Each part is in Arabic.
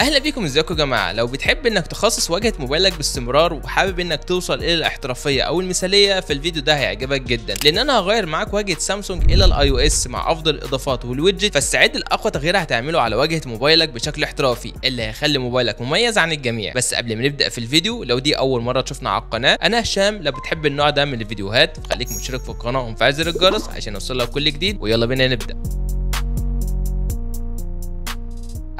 اهلا بيكم ازيكم يا جماعه لو بتحب انك تخصص واجهه موبايلك باستمرار وحابب انك توصل الى الاحترافيه او المثاليه فالفيديو ده هيعجبك جدا لان انا هغير معاك واجهه سامسونج الى الاي او اس مع افضل الاضافات والويدجت فاستعد لاقوى تغيير هتعمله على واجهه موبايلك بشكل احترافي اللي هيخلي موبايلك مميز عن الجميع بس قبل ما نبدا في الفيديو لو دي اول مره تشوفنا على القناه انا هشام لو بتحب النوع ده من الفيديوهات خليك مشترك في القناه ومفعل زر الجرس عشان يوصلك كل جديد ويلا بينا نبدا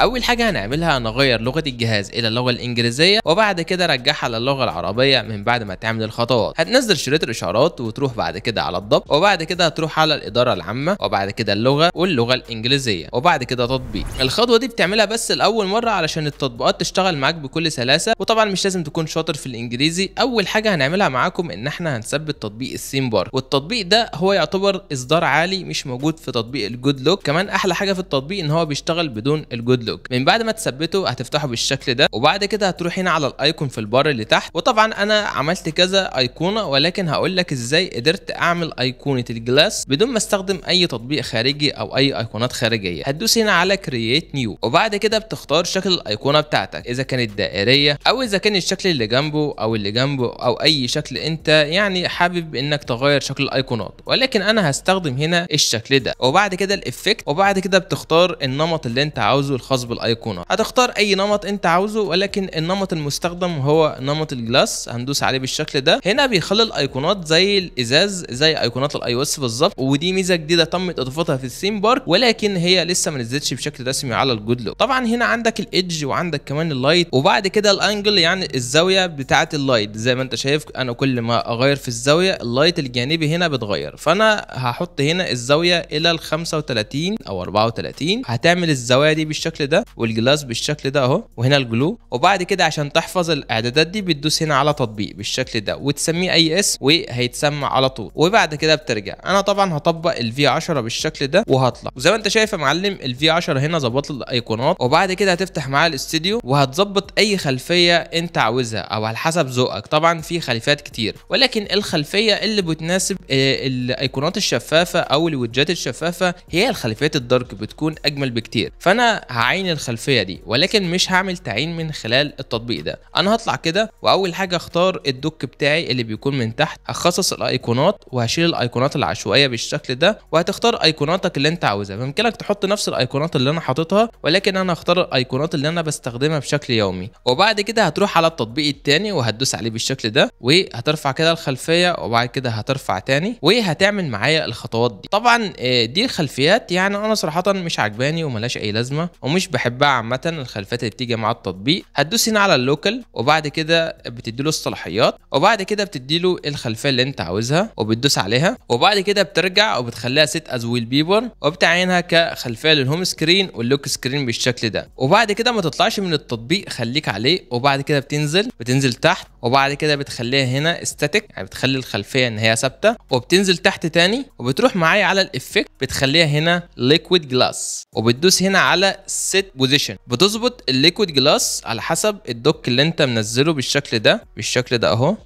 اول حاجه هنعملها هنغير لغه الجهاز الى اللغه الانجليزيه وبعد كده رجعها للغه العربيه من بعد ما تعمل الخطوات هتنزل شريط الاشارات وتروح بعد كده على الضبط وبعد كده هتروح على الاداره العامه وبعد كده اللغه واللغه الانجليزيه وبعد كده تطبيق الخطوه دي بتعملها بس لاول مره علشان التطبيقات تشتغل معاك بكل سلاسه وطبعا مش لازم تكون شاطر في الانجليزي اول حاجه هنعملها معاكم ان احنا هنثبت تطبيق السيم بار والتطبيق ده هو يعتبر اصدار عالي مش موجود في تطبيق الجود لوك كمان احلى حاجه في التطبيق ان هو بيشتغل بدون الجود الكود من بعد ما تثبته هتفتحه بالشكل ده وبعد كده هتروح هنا على الايكون في البار اللي تحت وطبعا انا عملت كذا ايقونه ولكن هقول لك ازاي قدرت اعمل ايقونه الجلاس بدون ما استخدم اي تطبيق خارجي او اي ايقونات خارجيه هتدوس هنا على كرييت نيو وبعد كده بتختار شكل الايقونه بتاعتك اذا كانت دائريه او اذا كان الشكل اللي جنبه او اللي جنبه او اي شكل انت يعني حابب انك تغير شكل الايقونات ولكن انا هستخدم هنا الشكل ده وبعد كده الافكت وبعد كده بتختار النمط اللي انت عاوزه الخاص خاص بالايقونه هتختار اي نمط انت عاوزه ولكن النمط المستخدم هو نمط الجلاس هندوس عليه بالشكل ده هنا بيخلي الايقونات زي الازاز زي ايقونات الاي او اس بالظبط ودي ميزه جديده تمت اضافتها في الثيم بارك ولكن هي لسه ما نزلتش بشكل رسمي على الجود لوك طبعا هنا عندك الايدج وعندك كمان اللايت وبعد كده الانجل يعني الزاويه بتاعه اللايت زي ما انت شايف انا كل ما اغير في الزاويه اللايت الجانبي هنا بتغير فانا هحط هنا الزاويه الى ال 35 او 34 هتعمل الزوايا دي بالشكل ده والجلاس بالشكل ده اهو وهنا الجلو وبعد كده عشان تحفظ الاعدادات دي بتدوس هنا على تطبيق بالشكل ده وتسميه اي اس وهيتسمع على طول وبعد كده بترجع انا طبعا هطبق الفي 10 بالشكل ده وهطلع وزي ما انت شايف يا معلم الفي 10 هنا ظبط لي الايقونات وبعد كده هتفتح معايا الاستوديو وهتظبط اي خلفيه انت عاوزها او على حسب ذوقك طبعا في خلفيات كتير ولكن الخلفيه اللي بتناسب آه، الايقونات الشفافه او الويدجات الشفافه هي الخلفيات الدارك بتكون اجمل بكتير فانا هعين اعين الخلفيه دي ولكن مش هعمل تعيين من خلال التطبيق ده انا هطلع كده واول حاجه اختار الدوك بتاعي اللي بيكون من تحت هخصص الايقونات وهشيل الايقونات العشوائيه بالشكل ده وهتختار ايقوناتك اللي انت عاوزها بامكانك تحط نفس الايقونات اللي انا حاططها ولكن انا هختار الايقونات اللي انا بستخدمها بشكل يومي وبعد كده هتروح على التطبيق التاني وهتدوس عليه بالشكل ده وهترفع كده الخلفيه وبعد كده هترفع تاني وهتعمل معايا الخطوات دي طبعا آه، دي الخلفيات يعني انا صراحه مش عجباني وملهاش اي لازمه ومش مش بحبها عامه الخلفيات اللي بتيجي مع التطبيق هتدوس هنا على اللوكال وبعد كده بتديله الصلاحيات وبعد كده بتديله الخلفيه اللي انت عاوزها وبتدوس عليها وبعد كده بترجع وبتخليها سيت از ويل بيبر وبتعينها كخلفيه للهوم سكرين واللوك سكرين بالشكل ده وبعد كده ما تطلعش من التطبيق خليك عليه وبعد كده بتنزل بتنزل تحت وبعد كده بتخليها هنا ستاتيك يعني بتخلي الخلفيه ان هي ثابته وبتنزل تحت تاني وبتروح معايا على الايفكت بتخليها هنا ليكويد جلاس وبتدوس هنا على سيت بوزيشن بتظبط الليكويد جلاس على حسب الدوك اللي انت منزله بالشكل ده بالشكل ده اهو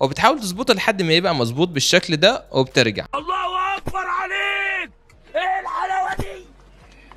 وبتحاول تظبطه لحد ما يبقى مظبوط بالشكل ده وبترجع الله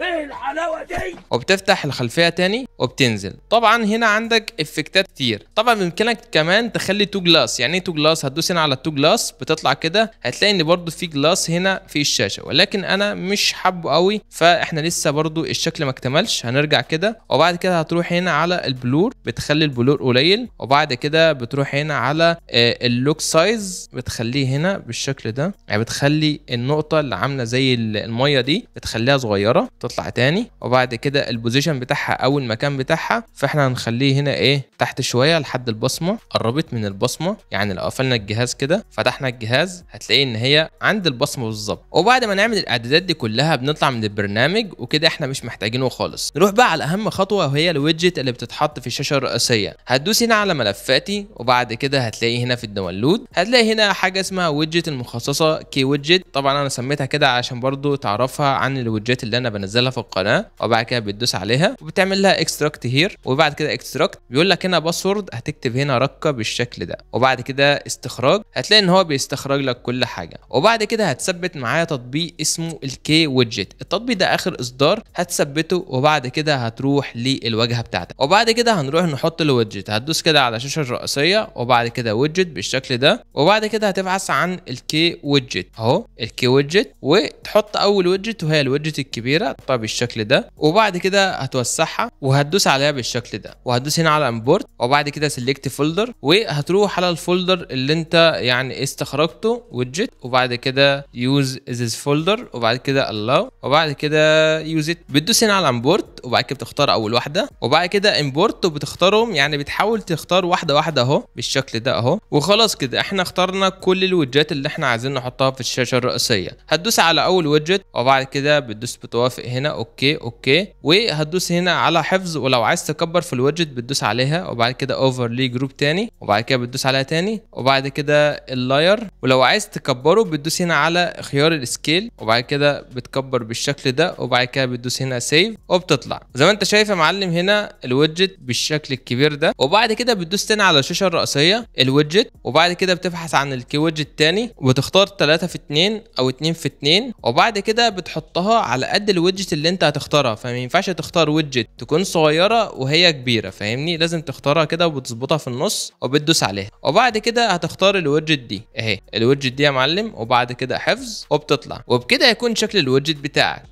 ايه الحلاوه دي وبتفتح الخلفيه تاني وبتنزل طبعا هنا عندك افكتات كتير طبعا بامكانك كمان تخلي تو جلاس يعني ايه تو جلاس هتدوس هنا على التو جلاس بتطلع كده هتلاقي ان برده في جلاس هنا في الشاشه ولكن انا مش حابه قوي فاحنا لسه برده الشكل ما اكتملش هنرجع كده وبعد كده هتروح هنا على البلور بتخلي البلور قليل وبعد كده بتروح هنا على آه، اللوك سايز بتخليه هنا بالشكل ده يعني بتخلي النقطه اللي عامله زي الميه دي بتخليها صغيره تطلع تاني وبعد كده البوزيشن بتاعها او المكان بتاعها فاحنا هنخليه هنا ايه تحت شويه لحد البصمه قربت من البصمه يعني لو قفلنا الجهاز كده فتحنا الجهاز هتلاقي ان هي عند البصمه بالظبط وبعد ما نعمل الاعدادات دي كلها بنطلع من البرنامج وكده احنا مش محتاجينه خالص نروح بقى على اهم خطوه وهي الويدجت اللي بتتحط في الشاشه الرئيسيه هتدوس هنا على ملفاتي وبعد كده هتلاقي هنا في الداونلود هتلاقي هنا حاجه اسمها ويدجت المخصصه كي ويدجت طبعا انا سميتها كده عشان برضو تعرفها عن الويدجت اللي انا بنزلها بتنزلها في القناه وبعد كده بتدوس عليها وبتعمل لها اكستراكت هير وبعد كده اكستراكت بيقول لك هنا باسورد هتكتب هنا رقه بالشكل ده وبعد كده استخراج هتلاقي ان هو بيستخرج لك كل حاجه وبعد كده هتثبت معايا تطبيق اسمه الكي ويدجت التطبيق ده اخر اصدار هتثبته وبعد كده هتروح للواجهه بتاعتك وبعد كده هنروح نحط الويدجت هتدوس كده على الشاشه الرئيسيه وبعد كده ويدجت بالشكل ده وبعد كده هتبحث عن الكي ويدجت اهو الكي ويدجت وتحط اول ويدجت وهي الويدجت الكبيره هتحطها بالشكل ده وبعد كده هتوسعها وهتدوس عليها بالشكل ده وهتدوس هنا على امبورت وبعد كده سيلكت فولدر وهتروح على الفولدر اللي انت يعني استخرجته ويدجت وبعد كده يوز ذيس فولدر وبعد كده الله وبعد كده يوز ات بتدوس هنا على امبورت وبعد كده بتختار اول واحده وبعد كده امبورت وبتختارهم يعني بتحاول تختار واحده واحده اهو بالشكل ده اهو وخلاص كده احنا اخترنا كل الويدجات اللي احنا عايزين نحطها في الشاشه الرئيسيه هتدوس على اول ويدجت وبعد كده بتدوس بتوافق هنا اوكي اوكي وهتدوس هنا على حفظ ولو عايز تكبر في الويدجت بتدوس عليها وبعد كده اوفرلي جروب تاني وبعد كده بتدوس عليها تاني وبعد كده اللاير ولو عايز تكبره بتدوس هنا على خيار السكيل وبعد كده بتكبر بالشكل ده وبعد كده بتدوس هنا سيف وبتطلع زي ما انت شايف يا معلم هنا الويدجت بالشكل الكبير ده وبعد كده بتدوس تاني على الشاشه الرئيسيه الويدجت وبعد كده بتبحث عن الكي ويدجت تاني وبتختار 3 في 2 او 2 في 2 وبعد كده بتحطها على قد الويدجت الويدجت اللي انت هتختارها فما ينفعش تختار ويدجت تكون صغيره وهي كبيره فاهمني لازم تختارها كده وبتظبطها في النص وبتدوس عليها وبعد كده هتختار الويدجت دي اهي الويدجت دي يا معلم وبعد كده حفظ وبتطلع وبكده هيكون شكل الويدجت بتاعك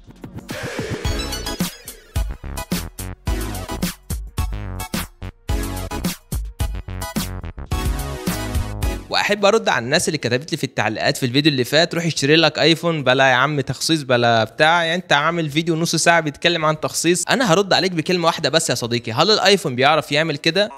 احب ارد على الناس اللي كتبت لي في التعليقات في الفيديو اللي فات روح اشتري لك ايفون بلا يا عم تخصيص بلا بتاع يعني انت عامل فيديو نص ساعه بيتكلم عن تخصيص انا هرد عليك بكلمه واحده بس يا صديقي هل الايفون بيعرف يعمل كده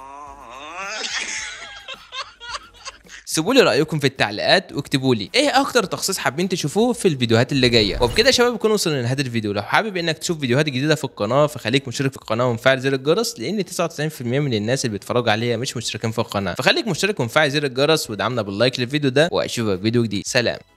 سيبوا لي رايكم في التعليقات واكتبوا لي ايه اكتر تخصيص حابين تشوفوه في الفيديوهات اللي جايه وبكده يا شباب نكون وصلنا لنهايه الفيديو لو حابب انك تشوف فيديوهات جديده في القناه فخليك مشترك في القناه ومفعل زر الجرس لان 99% من الناس اللي بيتفرجوا عليها مش مشتركين في القناه فخليك مشترك ومفعل زر الجرس ودعمنا باللايك للفيديو ده واشوفك فيديو جديد سلام